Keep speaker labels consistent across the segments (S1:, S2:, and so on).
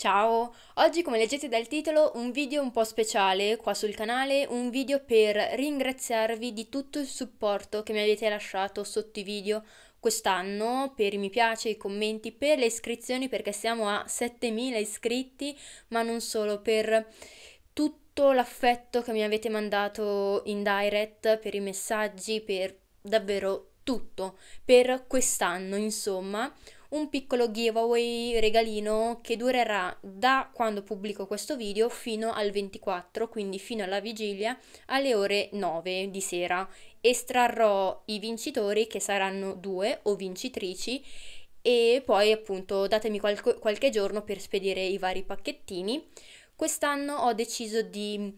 S1: Ciao! Oggi come leggete dal titolo un video un po' speciale qua sul canale, un video per ringraziarvi di tutto il supporto che mi avete lasciato sotto i video quest'anno per i mi piace, i commenti, per le iscrizioni perché siamo a 7000 iscritti ma non solo, per tutto l'affetto che mi avete mandato in direct, per i messaggi, per davvero tutto, per quest'anno insomma un piccolo giveaway regalino che durerà da quando pubblico questo video fino al 24, quindi fino alla vigilia alle ore 9 di sera. Estrarrò i vincitori che saranno due o vincitrici e poi appunto datemi qualche, qualche giorno per spedire i vari pacchettini. Quest'anno ho deciso di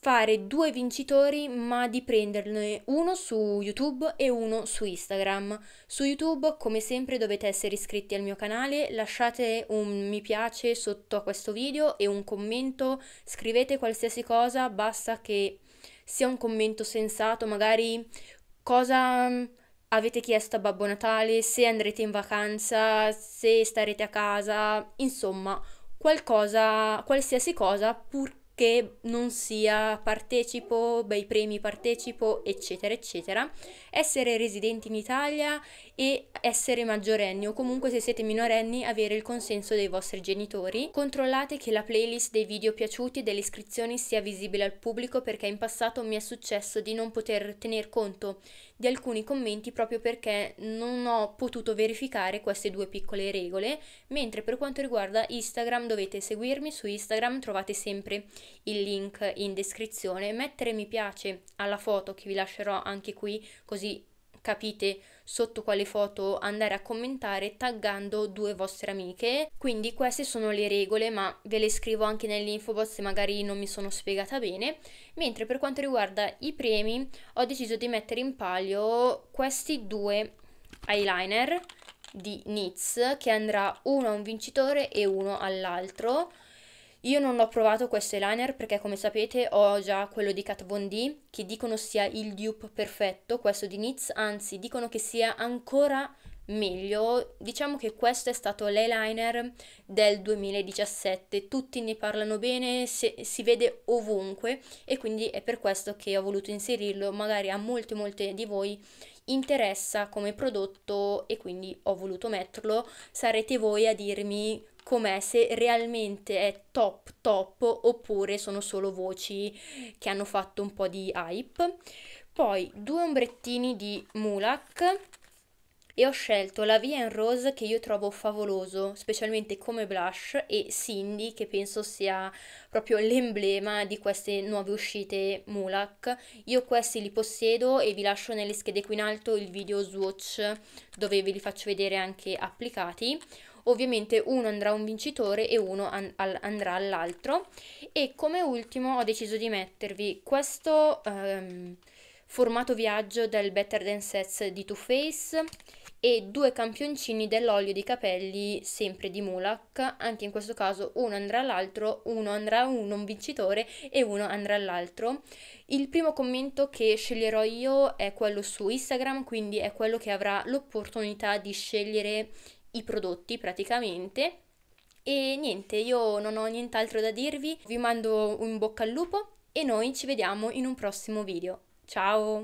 S1: fare due vincitori, ma di prenderne uno su YouTube e uno su Instagram. Su YouTube, come sempre, dovete essere iscritti al mio canale, lasciate un mi piace sotto a questo video e un commento, scrivete qualsiasi cosa, basta che sia un commento sensato, magari cosa mm, avete chiesto a Babbo Natale, se andrete in vacanza, se starete a casa, insomma, qualcosa, qualsiasi cosa purché che non sia partecipo, bei premi partecipo, eccetera, eccetera, essere residenti in Italia e essere maggiorenni o comunque se siete minorenni avere il consenso dei vostri genitori. Controllate che la playlist dei video piaciuti e delle iscrizioni sia visibile al pubblico perché in passato mi è successo di non poter tener conto di alcuni commenti proprio perché non ho potuto verificare queste due piccole regole, mentre per quanto riguarda Instagram dovete seguirmi su Instagram, trovate sempre il link in descrizione, mettere mi piace alla foto che vi lascerò anche qui così capite sotto quale foto andare a commentare taggando due vostre amiche. Quindi queste sono le regole, ma ve le scrivo anche nell'info box se magari non mi sono spiegata bene. Mentre per quanto riguarda i premi, ho deciso di mettere in palio questi due eyeliner di NYX che andrà uno a un vincitore e uno all'altro. Io non ho provato questo eyeliner perché come sapete ho già quello di Kat Von D che dicono sia il dupe perfetto, questo di NYX, anzi dicono che sia ancora meglio. Diciamo che questo è stato l'eyeliner del 2017, tutti ne parlano bene, se, si vede ovunque e quindi è per questo che ho voluto inserirlo, magari a molte molte di voi interessa come prodotto e quindi ho voluto metterlo, sarete voi a dirmi com'è, se realmente è top top oppure sono solo voci che hanno fatto un po' di hype. Poi due ombrettini di Mulak e ho scelto la Vien Rose che io trovo favoloso, specialmente come blush e Cindy che penso sia proprio l'emblema di queste nuove uscite Mulak. Io questi li possiedo e vi lascio nelle schede qui in alto il video swatch dove ve li faccio vedere anche applicati ovviamente uno andrà a un vincitore e uno an- al- andrà all'altro e come ultimo ho deciso di mettervi questo ehm, formato viaggio del Better Than Sets di Too Faced e due campioncini dell'olio di capelli sempre di Mulak, anche in questo caso uno andrà all'altro, uno andrà a uno, un vincitore e uno andrà all'altro. Il primo commento che sceglierò io è quello su Instagram, quindi è quello che avrà l'opportunità di scegliere i prodotti praticamente. E niente, io non ho nient'altro da dirvi, vi mando un bocca al lupo e noi ci vediamo in un prossimo video. Ciao!